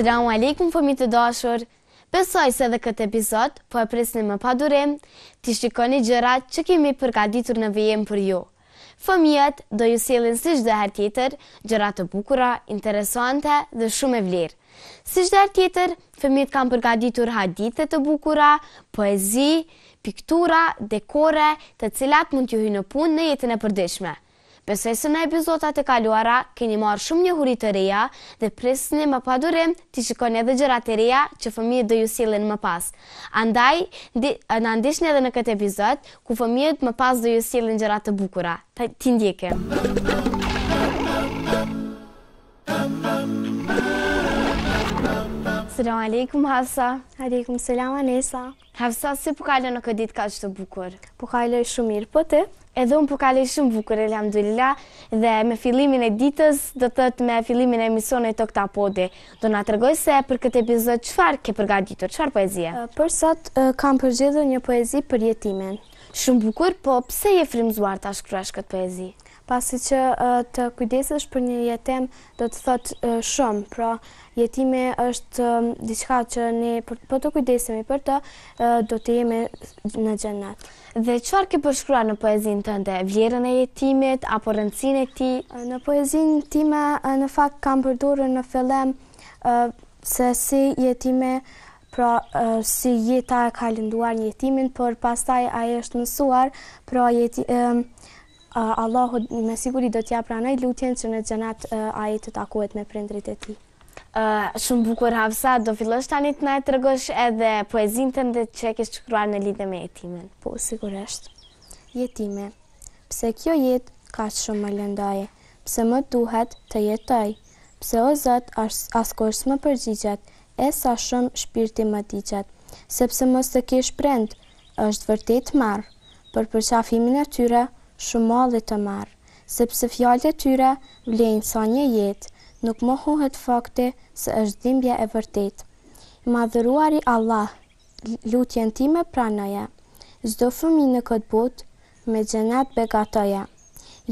Asalamu alaikum fëmi të dashur. Besoj se dhe këtë episod po e presni me padurim të shikoni gjërat që kemi përgatitur në vijim për ju. Fëmijët do ju sjellin si çdo herë tjetër gjërat të bukura, interesante dhe shumë e vlerë. Si çdo herë tjetër, fëmijët kanë përgatitur hadithe të bukura, poezi, piktura, dekore, të cilat mund t'ju hyjnë në punë në jetën e përditshme. Besoj se në epizodat e kaluara keni marrë shumë një huri të reja dhe presni më padurim të shikoni edhe gjërat të reja që fëmijët do ju silin më pas. Andaj, në ndishtë edhe në këtë epizod, ku fëmijët më pas do ju silin gjërat të bukura. Të ndjekim! Selam aleikum, Hafsa. Aleikum, selam, Anesa. Hafsa, si pukale po në këtë ditë ka që të bukur? Pukale po shumë mirë, po te? Edhe unë pukale po shumë bukur, elhamdulillah, dhe me fillimin e ditës, do të të me fillimin e emisionet të këta pode. Do nga të rëgoj se për këtë epizod, qëfar ke përgatitur, qëfar poezie? Për sot, kam përgjithë një poezi për jetimin. Shumë bukur, po pse je frimzuar të ashkruash këtë je frimzuar të ashkruash këtë poezi? pasi që të kujdesesh për një jetim do të thotë shumë, pra jetimi është diçka që ne po të kujdesemi për të do të jemi në xhennet. Dhe çfarë ke përshkruar në poezinë tënde? Vlerën e jetimit apo rëndësinë e tij? Në poezinë time në fakt kam përdurë në fillim se si jetime pra si jeta e ka lënduar një jetimin, por pastaj ai është mësuar, pra jeti, uh, Allahu me siguri do t'ja pranaj lutjen që në xhenat uh, ai të takohet me prindrit e tij. Ë shumë bukur Hafsa, do fillosh tani të na tregosh edhe poezinë tënde që ke shkruar në lidhje me jetimin. Po sigurisht. Jetime. Pse kjo jetë ka shumë më lëndaje, pse më duhet të jetoj, pse o zët askosh më përgjigjat, e sa shumë shpirti më diqat, sepse mos të kish prend, është vërtet marrë, për për e tyre, shumë madhe të marë, sepse fjallët e tyre vlejnë sa një jetë, nuk më fakti se është dhimbja e vërtet. Madhëruari Allah, lutjen ti me pranoje, zdo fëmi në këtë botë me gjenet begatoje,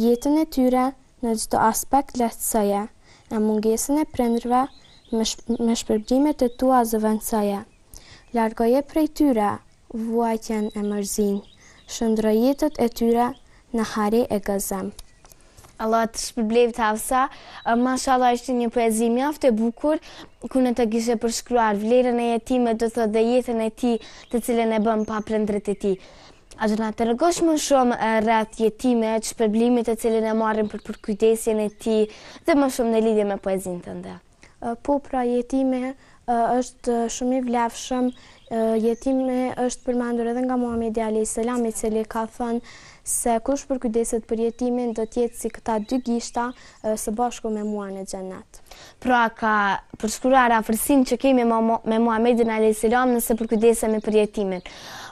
jetën e tyre në gjdo aspekt lehtësoje, në mungesën e prendrëve me shpërgjime të tua zëvënësoje. Largoje prej tyre, vuajtjen e mërzin, shëndrojitët e tyre në hari e gëzëm. Allah të shpërblev të avsa, ma shala është një poezimi aftë e bukur, ku në të gjithë e përshkruar vlerën e jetime dhe të dhe jetën e ti të cilën e bëm pa prendrit e ti. A të nga të rëgosh më shumë rrët jetime, që të cilën e marim për përkujdesjen e ti dhe më shumë në lidhje me poezin të ndë. Po, pra jetime është shumë i vlefshëm, jetime është përmandur edhe nga Muhammed Ali i cili ka thënë se kush për kujdeset për jetimin do tjetë si këta dy gishta së bashku me mua në gjennet. Pra ka përshkruar fërsin që kemi me Muhammedin a.s. nëse për kujdeset me për jetimin.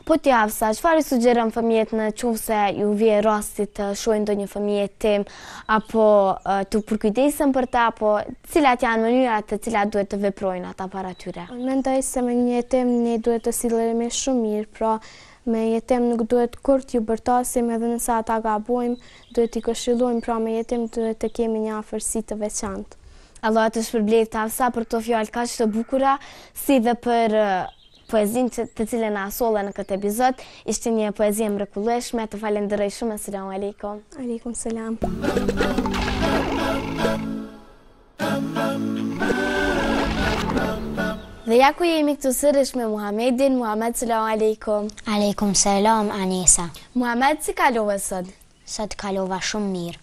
Po t'javësa, që fari sugjerëm fëmijet në qovë se ju vje rastit të shojnë do një fëmijet tim, apo të përkujdesim për ta, apo cilat janë mënyrat të cilat duhet të veprojnë ata para tyre? Mendoj se më një tim një duhet të silërimi shumë mirë, pra me jetim nuk duhet kur t'ju bërtasim edhe nësa ta gabojmë, duhet t'i këshilojmë, pra me jetim duhet të kemi një afërsi të veçantë. Allah të avsa, për të fjallë ka që të bukura, si dhe për poezin të cilë në asole në këtë epizod, ishte një poezin rëkulleshme, të falen dërej shumë, assalamu alaikum. Aleikum Aleikum salam. Dhe ja ku jemi këtu sërësh me Muhammedin, Muhammed, salam aleikum. Aleikum, salam, Anisa. Muhammed, si kalove sot? Sot kalova shumë mirë.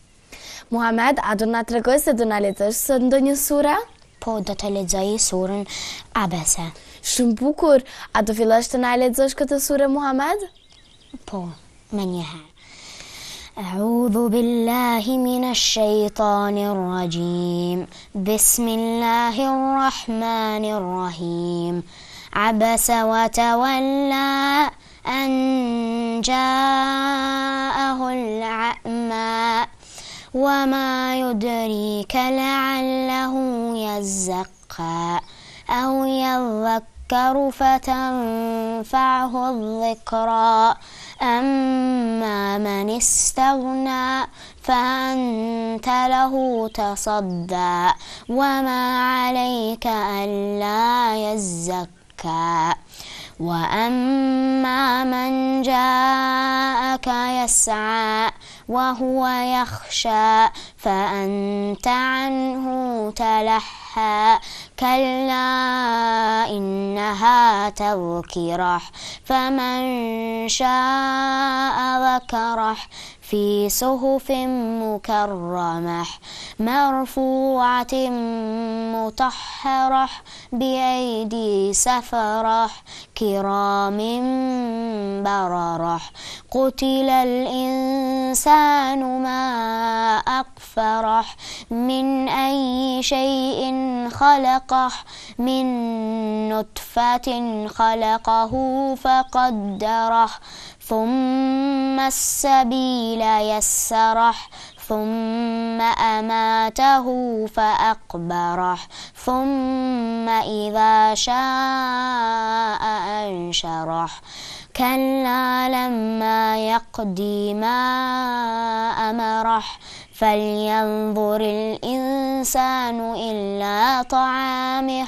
Muhammed, a do nga të regoj se do nga letësh sot ndo një sura? Po, do të letëzoj i surën abese. Shumë bukur, a do filasht të nga letëzosh këtë surë, Muhammed? Po, me njëherë. أعوذ بالله من الشيطان الرجيم بسم الله الرحمن الرحيم عبس وتولى أن جاءه الأعمى وما يدريك لعله يزكى أو يذكر فتنفعه الذكرى أما من استغنى فأنت له تصدى وما عليك ألا يزكى وأما من جاءك يسعى وهو يخشى فأنت عنه تلحى كلا إنها تذكرة فمن شاء وكره في صحف مكرمة مرفوعة مطهرة بأيدي سفرة كرام بررة قتل الإنسان ما أقفره من أي شيء خلقه من نطفة خلقه فقدره ثم السبيل يسره ثم أماته فأقبره ثم إذا شاء أنشره كلا لما يقضي ما أمره فلينظر الإنسان إلا طعامه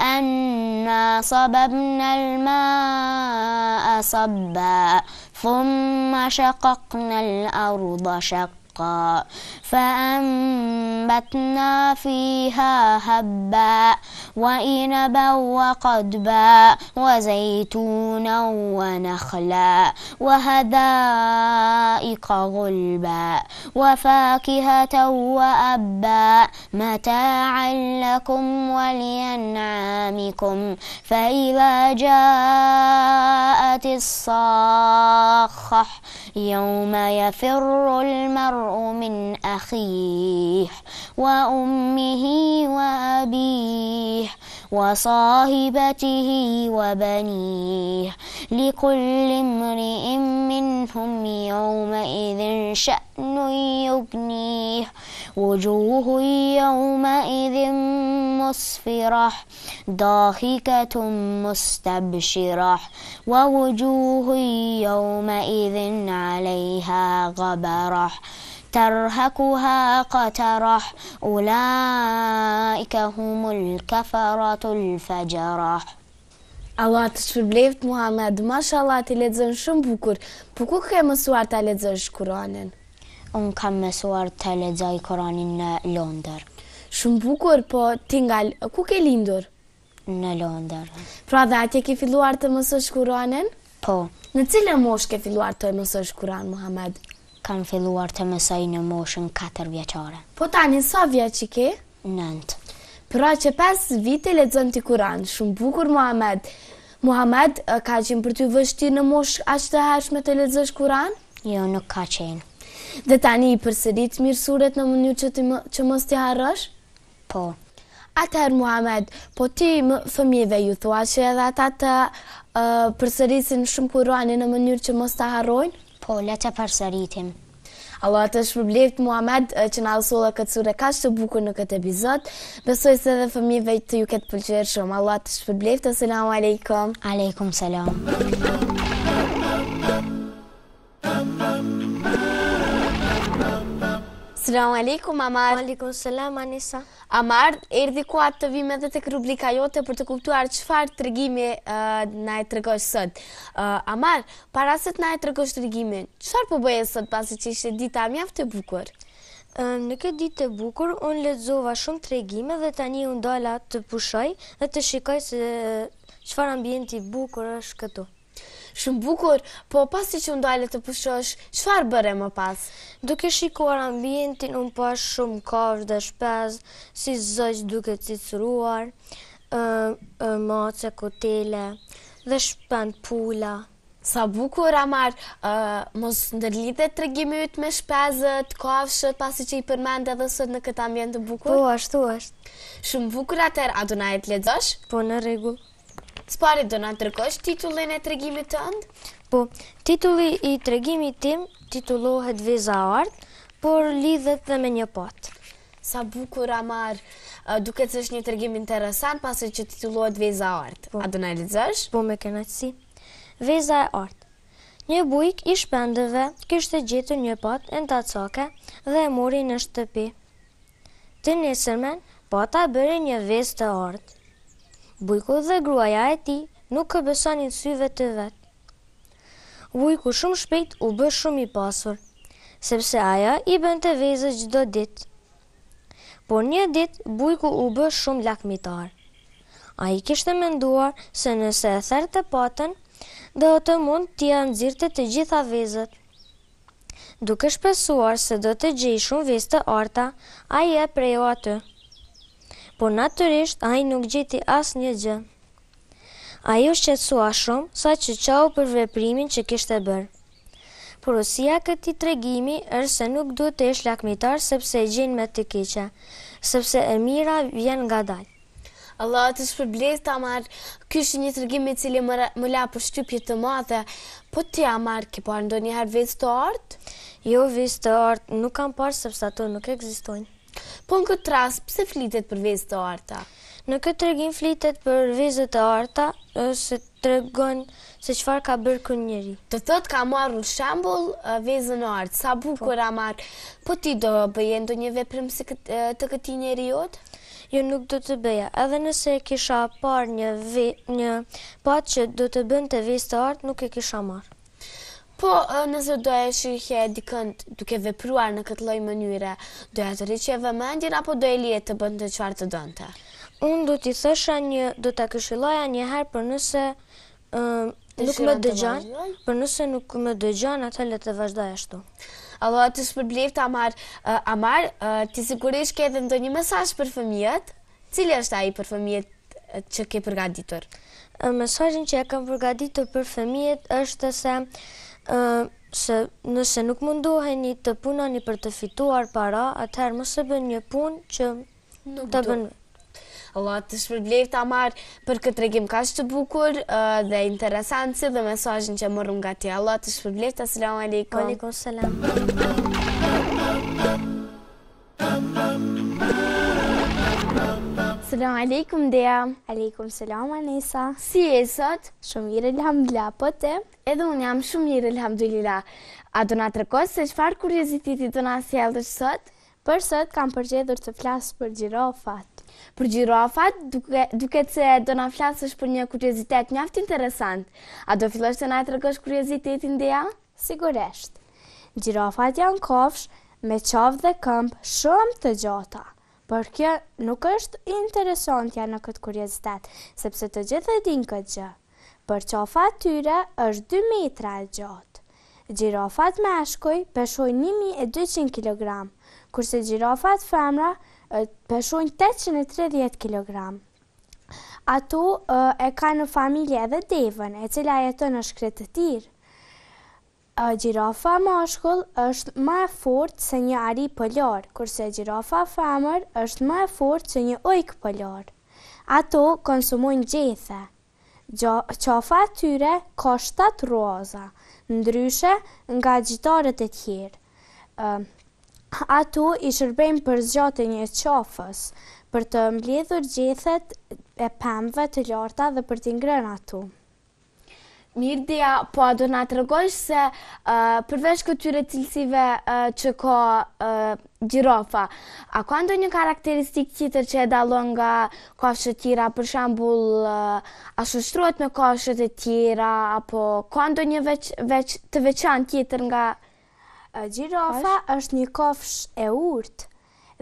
أنا صببنا الماء صبا ثم شققنا الأرض شقا فأنبتنا فيها هبا وإنبا وقدبا وزيتونا ونخلا وهدائق غلبا وفاكهة وأبا متاعا لكم ولأنعامكم فإذا جاءت الصاخة يوم يفر المرء من أهل أخيه وأمه وأبيه وصاحبته وبنيه لكل امرئ منهم يومئذ شأن يغنيه وجوه يومئذ مصفرة ضاحكة مستبشرة ووجوه يومئذ عليها غبرة ترهقها قترح أولئك هم الكفرة الفجرح Allah të shpërblevët, Muhammed, masha Allah të ledzën shumë bukur, për po ku ke mësuar të ledzën shkuranin? Unë kam mësuar të ledzaj kuranin në Londër. Shumë bukur, po t'ingal, ku ke lindur? Në Londër. Pra dhe atje ke filluar të mësë Kuranin? Po. Në cilë mosh ke filluar të mësë Kuran, Muhammed? kanë filluar të mësoj në moshën 4 vjeqare. Po tani, sa vjeq i ke? 9. Pra që 5 vite le zonë të kuranë, shumë bukur Muhammed. Muhammed, ka qenë për të vështi në mosh ashtë të hershme të lezësh kuran? Jo, nuk ka qenë. Dhe tani i përsërit mirë në mënyrë që mos të harësh? Po. Atëherë, Muhammed, po ti më fëmjive ju thua që edhe ata të përsërisin shumë kurani në mënyrë që mos të harojnë Po, le të përsëritim. Allah të shpërbleft, Muhammed, që në asola këtë surë e të buku në këtë epizod. Besoj se dhe fëmive të ju ketë pëlqyer shumë. Allah të shpërbleft, as-salamu alaikum. salam. salamu alaikum, mamar. Aleikum salam, Anisa. Amar, erdi ku atë të vime dhe të kërublika jote për të kuptuar qëfar të regjime na e të rëgosh sët. Amar, para se të na e të rëgosh të rëgimi, qëfar për po bëje sët pasi që ishte dita mjaft të bukur? Në këtë ditë të bukur, unë ledzova shumë të regjime dhe tani unë dola të pushoj dhe të shikoj se qëfar ambienti bukur është këtu. Shumë bukur, po pasi që ndale të pushosh, qëfar bëre më pas? Duke shikuar ambientin, unë pash po shumë kavsh dhe shpes, si zëgjë duke cicruar, uh, mace, kotele, dhe shpend pula. Sa bukur, Amar, mos ndërlidhe të regimit me shpezët, kafshët, pasi që i përmend edhe sot në këtë ambient të bukur? Po, ashtu është. Shumë bukur atër, a du na e të ledzosh? Po, në regu. Spare do nga tërkosh titullin e tregimit të ndë? Po, titulli i tregimit tim titullohet Veza Art, por lidhët dhe me një pot. Sa bukur amar, duke të është një tregim interesant pasë që titullohet Veza Art. Po. A do në e Po, me këna të si. Veza e Art. Një bujk i shpendëve kështë gjithë një pot në të atësoke dhe e mori në shtëpi. Të njësërmen, pota bëri një vez të artë. Bujku dhe gruaja e ti nuk e besonin syve të vetë. Bujku shumë shpejt u bë shumë i pasur, sepse aja i bën të vezë gjdo ditë. Por një ditë, bujku u bë shumë lakmitar. A i kishtë menduar se nëse e therë të patën, dhe o të mund të janë zirte të gjitha vezët. Duk është pesuar se do të gjej shumë vezë të arta, a i e prejo atë por naturisht a i nuk gjeti as një gjë. A i u shqetsua shumë sa që qau për veprimin që kishte bërë. Porosia këti tregimi është se nuk duhet të ishë lakmitar sepse e gjenë me të keqa, sepse e mira vjen nga dalë. Allah të shpërblej të amarë, kështë një tërgimi cili më, më la për shtypje të madhe, po të amarë ki parë ndonjë njëherë vizë të artë? Jo, vizë të artë nuk kam parë sepse ato nuk eksistojnë. Po në këtë ras, pëse flitet për vezë të arta? Në këtë të regim flitet për vezë të arta, se të regon se qëfar ka bërë kërë njëri. Të thot ka marrë në shambull vizët në artë, sa bukur po. a marrë. Po ti do bëje ndo një veprim të këti njëri jodë? Jo nuk do të bëja, edhe nëse kisha parë një patë që do të bënd të vizët të artë, nuk e kisha marrë. Po, nëse do e shihje dikën duke vepruar në këtë lloj mënyre, do e të rriqe vëmendjen apo do e lije të bënd të qartë të dënte? Unë do t'i thësha një, do t'a këshilloja një herë për nëse uh, nuk më dëgjon, për nëse nuk më dëgjan, atë le të vazhdoj ashtu. Allo, të shpërblift, Amar, uh, Amar, uh, ti sigurisht ke edhe ndonjë mesaj për fëmijët, cili është aji për fëmijët që ke përgaditur? Mesajin që e kam përgaditur për fëmijët është se... Uh, se nëse nuk mundoheni të punoni për të fituar para, atëherë mos e bën një punë që nuk të bën. Allah të shpërblej ta për këtë regim ka të bukur dhe interesant dhe mesazhin që mërë nga ti. Allah të shpërblej. Asalamu alaykum. Aleikum selam. Selam aleikum Dea. Aleikum selam Anisa. Si je sot? Shumë mirë elhamdulillah, po te? Edhe unë jam shumë mirë elhamdulillah. A do na tregos se çfarë kurioziteti do na sjellë sot? Për sot kam përgjedhur të flas për girafat. Për girafat, duke duke se do na flasësh për një kuriozitet mjaft interesant. A do fillosh të na tregosh kuriozitetin Dea? Sigurisht. Girafat janë kofsh me qafë dhe këmbë shumë të gjata por kjo nuk është interesantja në këtë kuriositet, sepse të gjithë e din këtë gjë. Për qofa tyre është 2 metra e gjatë. Gjirofat me ashkoj pëshoj 1200 kg, kurse gjirofat femra peshojnë 830 kg. Ato e ka në familje edhe devën, e cila jetë në shkretë të tirë. A gjirafa mashkull është ma e fort se një ari pëllar, kurse gjirafa femër është ma e fort se një ojk pëllar. Ato konsumojnë gjethë. Qafa tyre ka shtatë roza, ndryshe nga gjitarët e tjerë. Ato i shërbejnë për zgjate një qafës, për të mbledhur gjethet e pëmve të ljarta dhe për t'ingrën ato. Mirë po do nga të regojsh se përvesh këtyre cilësive që ko gjirofa, a ka ando një karakteristik qitër që e dalon nga kofshët tjera, për shambull a shushtruat me kofshët e tjera, apo ka ando një të veçan tjetër nga kofshët? Gjirofa është një kofsh e urt,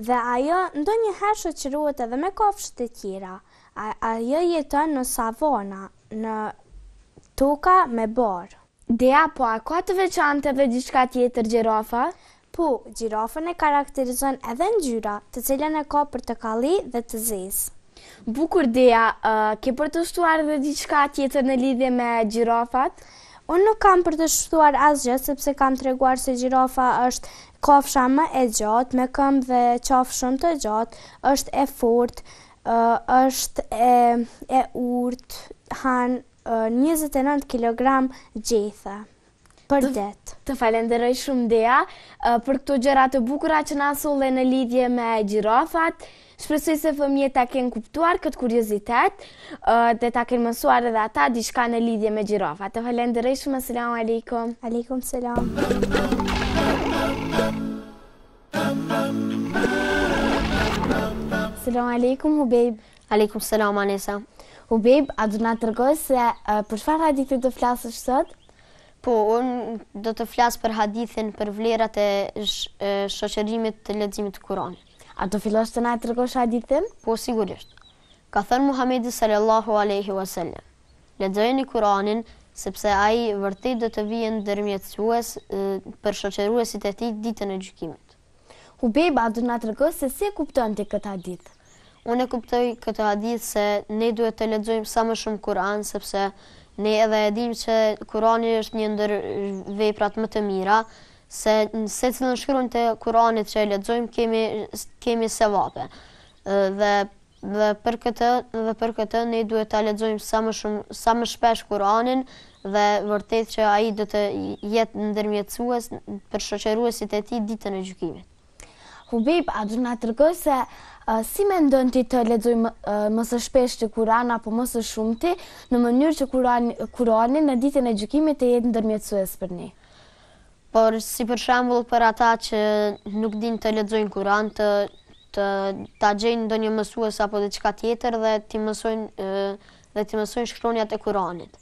dhe ajo ndo një herë shëqiruat edhe me kofshët e tjera, ajo jetën në savona, në Toka me bor. Dea, po a ka të veçante dhe gjithka tjetër gjirofa? Po, gjirafën e karakterizon edhe në gjyra, të cilën e ka për të kali dhe të zezë. Bukur, Dea, ke për të shtuar dhe gjithka tjetër në lidhje me gjirofat? Unë nuk kam për të shtuar asgjë, sepse kam të reguar se gjirofa është kofësha më e gjatë, me këmbë dhe qafë shumë të gjatë, është e fortë, është e urt, hanë, 29 kg gjethe për det. Të falenderoj shumë Dea për këto gjëra të bukura që na solle në lidhje me gjirofat. Shpresoj se fëmijët ta kënë kuptuar këtë kuriozitet, dhe ta kenë mësuar edhe ata diçka në lidhje me gjirofat. Të falenderoj shumë. Asalamu alaikum. Aleikum selam. Selam alaikum, Hubejb. Aleikum selam Anesa. U a du nga të rëgoj se për shfar hadithi të flasë sot? Po, unë do të flasë për hadithin për vlerat e sh të ledzimit të kuron. A do fillosht të nga të rëgoj hadithin? Po, sigurisht. Ka thënë Muhammedi sallallahu aleyhi wasallam. Ledzojni kuronin sepse ai vërtet do të vijë ndërmjetësues për shoqëruesit e tij ditën e gjykimit. a do na tregoj se si e kupton të këtë hadith. Unë e kuptoj këtë hadith se ne duhet të lexojmë sa më shumë Kur'an sepse ne edhe e dimë se Kur'ani është një ndër veprat më të mira se se të shkruan te Kur'ani që e lexojmë kemi kemi sevape. Dhe dhe për këtë dhe për këtë ne duhet ta lexojmë sa më shumë sa më shpesh Kur'anin dhe vërtet që ai do të jetë ndërmjetësues për shoqëruesit e tij ditën e gjykimit. Hubib, a dhërna të tregosh se Si me ndonë ti të ledzuj mësë shpeshti kurana apo mësë shumëti në mënyrë që kurani në ditën e gjukimit të jetë në dërmjetësues për një? Por, si për shambullë për ata që nuk din të ledzojnë kuran të të gjenjë ndo një mësues apo dhe qëka tjetër dhe ti mësojnë dhe ti mësojnë shkronjat e kuranit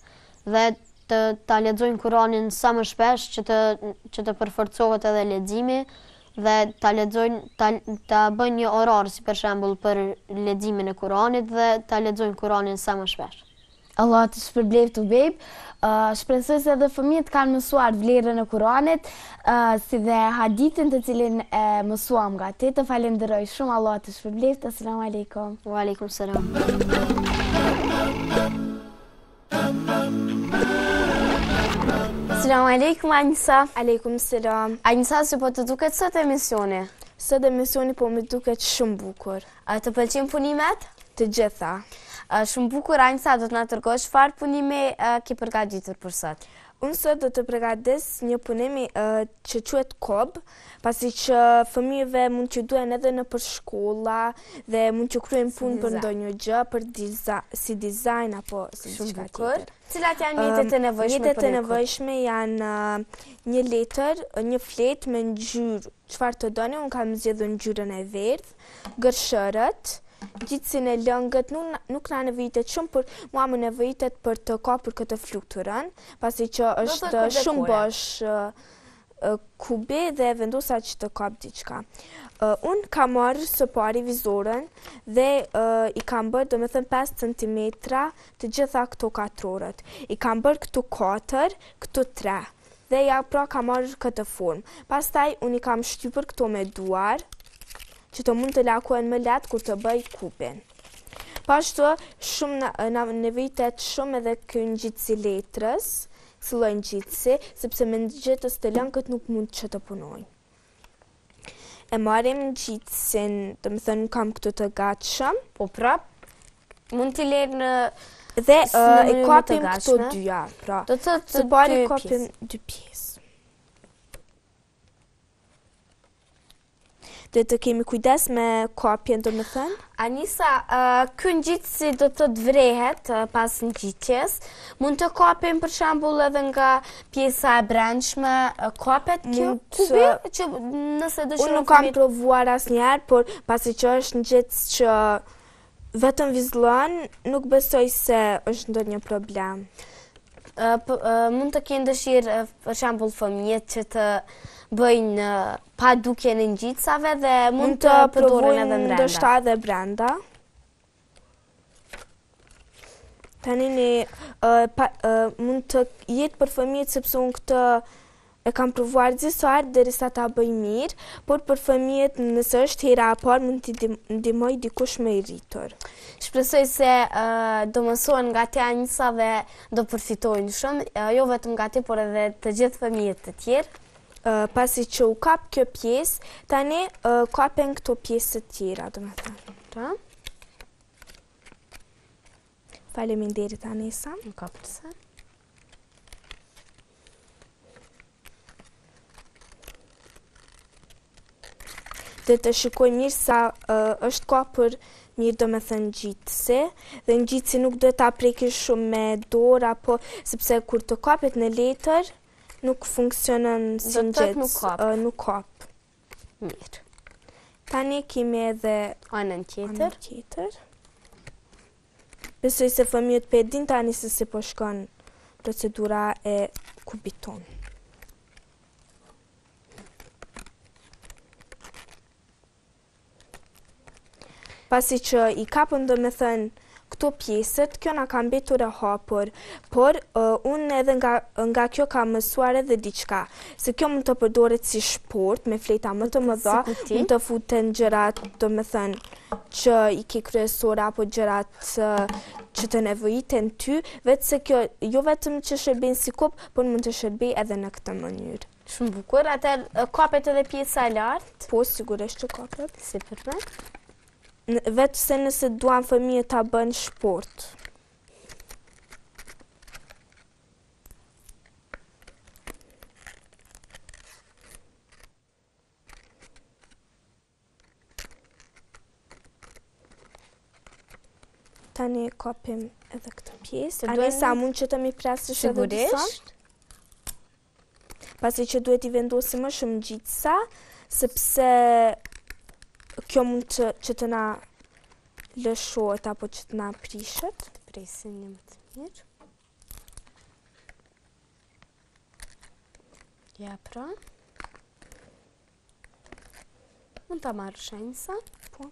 dhe të ledzojnë kuranin sa më shpesh që të përforcohet edhe ledzimi dhe ta lexojnë ta, ta bëjnë një orar si për shembull për leximin e Kuranit dhe ta lexojnë Kuranin sa më shpesh. Allah të shpërblej u bej. Uh, ah, Shpresoj se edhe fëmijët kanë mësuar vlerën e Kuranit, uh, si dhe hadithin të cilin e mësuam nga ti. Të falenderoj shumë Allah të shpërblej. Asalamu aleikum. Wa alaykum salam. Selam aleikum Anisa. Aleikum selam. Anisa, si po të duket sot e misioni? Sot e misioni po me duket shumë bukur. A të pëlqen punimet? Të gjitha. Shumë bukur, Anisa, do të na tërgoj shfar punime ki përgatitur për sot? Unë sot do të pregatis një punemi që quet kob, pasi që fëmijëve mund që duhen edhe në përshkolla dhe mund që kryen pun për ndo një gjë, për si dizajn apo si Shumë qka tjetër. Cilat janë mjetet e ehm, nevojshme? Mjetet e nevojshme janë një letër, një fletë me një gjyrë, qëfar të doni, unë kam zjedhë një gjyrën e verdhë, gërshërët, gjithësin e lëngët, nuk në vitet shumë, për mua më vitet për të ka për këtë flukturën, pasi që është shumë bësh kube dhe vendosa që të kap diqka. Unë kam marrë së pari vizorën dhe i kam bërë, do me thëmë, 5 cm të gjitha këto katrorët. I kam bërë këtu 4, këtu 3 dhe ja pra ka marrë këtë formë. Pastaj, unë i kam shtypër këto me duar, që të mund të lakuen më letë kur të bëj kupin. Pashtu, në vitet shumë edhe kënë gjitësi letrës, së lojnë gjitësi, sepse me në gjitës të lënë këtë nuk mund që të punoj. E marim në gjitësin, të më thënë, kam këtu të gatshëm. Po prap, mund të lirë në... Dhe e kapim këto dyja, pra. Do të të të të të të dhe të kemi kujdes me kapjen, do më thënë? Anisa, kënë gjithë si do të të vrehet pas në gjithës, mund të kapjen për shambull edhe nga pjesa e brendshme, koa pjenë mm, të kjo kubi? Unë nuk kam provuar asë njerë, por pas i që është në gjithës që vetëm vizlon, nuk besoj se është ndër një problem. Mund të kënë dëshirë për shambull fëmijet që të bëjnë pa duke në njitësave dhe mund të përdojnë edhe në brenda. Mund të përdojnë edhe brenda. mund të jetë për fëmijët sepse unë këtë e kam përvuar gjithësuar dhe risa ta bëjnë mirë, por për fëmijët nësë është hera parë, mund të ndimoj dikush me i rritur. Shpresoj se do mësohen nga tja njësa dhe do përfitojnë shumë, jo vetëm nga ti, por edhe të gjithë fëmijët të tjerë pasi që u kap kjo pjesë, tani uh, kapen këto pjesë të tjera, do me thënë. Ta? Falem i ndiri ta Në kap të se. Dhe të shikoj mirë sa është është kapër mirë do me thënë gjitëse, dhe në gjitësi nuk do të aprekir shumë me dorë, apo sepse kur të kapet në letër, nuk funksionon si në gjithë. Nuk kap. Nuk kap. Mirë. Tani kime edhe... Anën qeter. Anën tjetër. Besoj se fëmijët për din tani se se po shkon procedura e kubiton. Pasi që i kapën do me thënë To pjesët, kjo na kam betur e hapur, por unë edhe nga kjo ka mësuar edhe diqka. Se kjo mund të përdoret si shport, me fleta më të dha, mund të futen gjërat të më thënë që i ke kryesora, apo gjërat që të nevojiten në ty, vetë se kjo jo vetëm që shërbin si kup, por mund të shërbin edhe në këtë mënyrë. Shumë bukur, atër kapet edhe pjesa lartë? Po, që kapet. Si përpërpërpërpërpërpërpërpërp vetë se nëse duan fëmije ta bënë shport. Tani e kopim edhe këtë pjesë. A duen... sa mund që të mi prasë shë dhe disant? Pasi që duhet i vendosim më shumë gjitësa, sepse kjo mund që të na lëshot apo që të na prishet. Prisim një më të mirë. Ja, pra. Mund të marrë shenjë Po.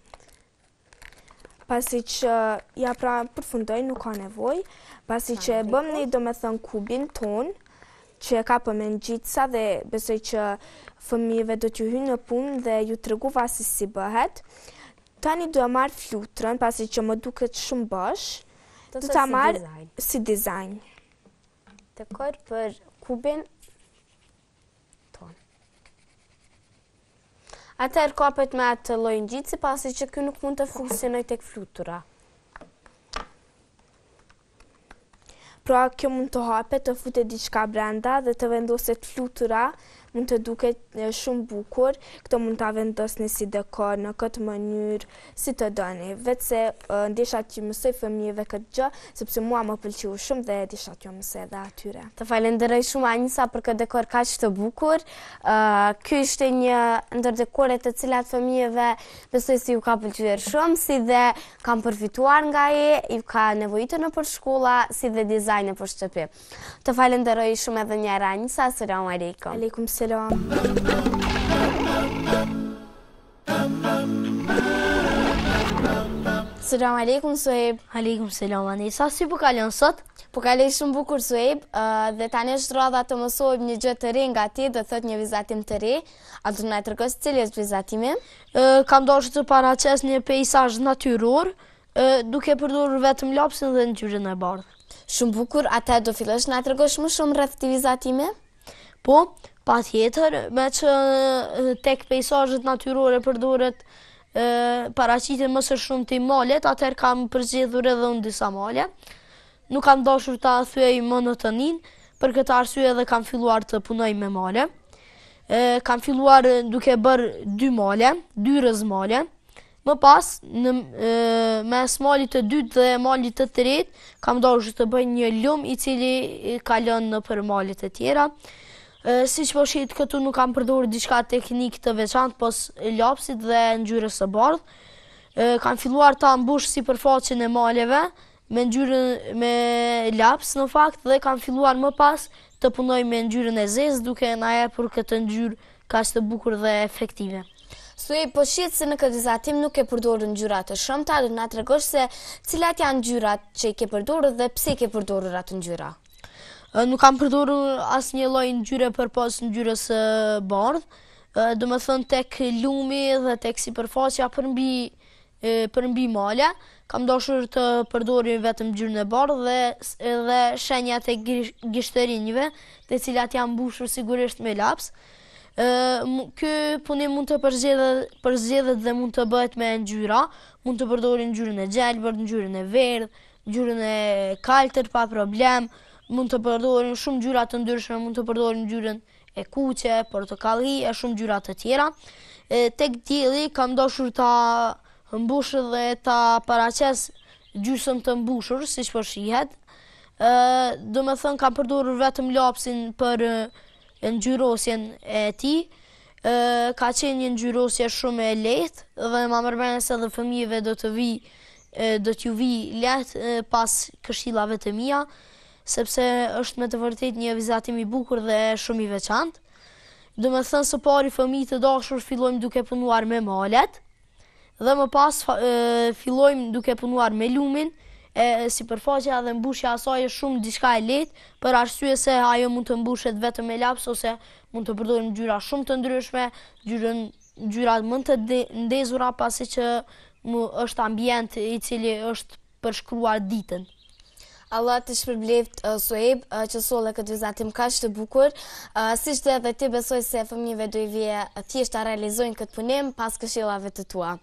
Pasi që, ja pra, përfundoj, nuk ka nevoj. Pasi që e bëm një do me thënë kubin tonë, që e ka për në gjitësa dhe besoj që fëmijëve do t'ju hynë në punë dhe ju të rëgu vasi si bëhet. Tani i do e marrë flutërën pasi që më duket shumë bësh, do t'a marrë si dizajnë. Të kërë për kubin tonë. Ata e me atë lojnë gjitësi pasi që kjo nuk mund të funksionoj të këflutura. pra kjo mund të hape të fute diçka brenda dhe të vendoset flutura mund të duket shumë bukur, këto mund të vendosni si dekor në këtë mënyrë, si të dëni. Vetë se ndisha që mësoj fëmijëve këtë gjë, sepse mua më pëlqiu shumë dhe ndisha që mësoj dhe atyre. Të falenderoj shumë Anisa për këtë dekor ka që të bukur. Uh, Ky ishte një ndër ndërdekore të cilat fëmijëve besoj si ju ka pëlqyer shumë, si dhe kam përfituar nga e, i ka nevojitë në për shkolla, si dhe dizajnë për shtëpi. Të falenderoj shumë edhe njëra Anisa, sëra Aleikum. Aleikum selam. Selam aleikum Suheb. Aleikum selam Anisa, si po kalon sot? Po kalon shumë bukur Suheb, uh, dhe tani është rradha të mësojmë një gjë të re nga ti, do thot një vizatim të re. A do na tregosh cili është vizatimi? Uh, kam dashur të paraqes një peizazh natyror, uh, duke përdorur vetëm lapsin dhe ngjyrën e bardhë. Shumë bukur, atë do fillosh na tregosh më shumë rreth të vizatimit? Po, Pa tjetër, me që tek pejsajët natyrore përdoret paracitin më së shumë të i malet, atër kam përgjithur edhe unë disa malet. Nuk kam doshur të i më në të ninë, për këtë arsye edhe kam filluar të punoj me malet. Kam filluar duke bërë dy malet, dy rëz Më pas, me smolit të dytë dhe malit të tretë, kam doshur të bëj një lumë i cili kalon në për për malet e tjera si që po shqit këtu nuk kam përdur diçka teknik të veçant, pos ljopsit dhe njyres së bardhë. Kam filluar ta mbush si përfaqin e maleve, me njyren me ljaps në fakt, dhe kam filluar më pas të punoj me njyren e zezë duke në aje për këtë njyre ka shtë bukur dhe efektive. Sui, po shqit se në këtë zatim nuk e përdur njyrat të shumë, ta dhe nga të regosh se cilat janë njyrat që i ke përdur dhe pse i ke përdur ratë njyrat? nuk kam përdoru asë një loj në gjyre për posë në gjyres bardhë, dhe me thënë tek lumi dhe tek si përfasja përmbi, përmbi malja, kam doshur të përdoru vetëm gjyre në bardhë dhe, dhe shenjat e gishtërinjive, të cilat jam bushur sigurisht me lapsë, Kjo punim mund të përzgjedhet dhe mund të bëhet me ngjyra, mund të përdorin ngjyrën e gjelbër, ngjyrën e verdh, ngjyrën e kaltër pa problem, mund të përdojnë shumë gjyrat të ndyrshme, mund të përdojnë gjyren e kuqe, portokalli, e shumë gjyrat të tjera. E, tek tjeli, kam doshur të mbushë dhe të paraces gjysëm të mbushur, si që për shihet. E, me thënë kam përdorur vetëm lapsin për në gjyrosjen e ti, ka qenë një ngjyrosje shumë e lehtë dhe ma mërmenë se dhe fëmijëve do të vi do t'ju vi lehtë pas këshillave të mia sepse është me të vërtit një vizatimi bukur dhe shumë i veçant. Dhe me thënë së pari fëmi të dashur fillojmë duke punuar me malet, dhe më pas fillojmë duke punuar me lumin, si përfaqja dhe mbushja asaj e shumë diska e let, për arsye se ajo mund të mbushet vetëm me laps, ose mund të përdojmë gjyra shumë të ndryshme, gjyra mund të ndezura pasi që është ambient i cili është përshkruar ditën. Allah të shpërblevët uh, Sueb, uh, që sole këtë vizatim ka që të bukur. Uh, si shte edhe ti besoj se fëmjive do i vje thjesht a realizojnë këtë punim pas këshillave të tua.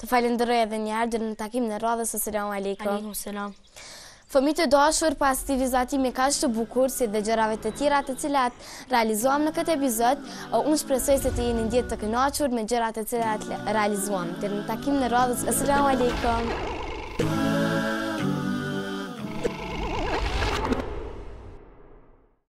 Të falenderoj edhe njerë, dhe në takim në radhe, së sëra më alejko. Alejko, së Fëmi të pas të vizatimi ka që të bukur, si dhe gjërave të tira të cilat realizuam në këtë epizod, unë shpresoj se të jeni ndjetë të kënoqur me gjërat të cilat realizuam. Dhe në takim në radhe, së sëra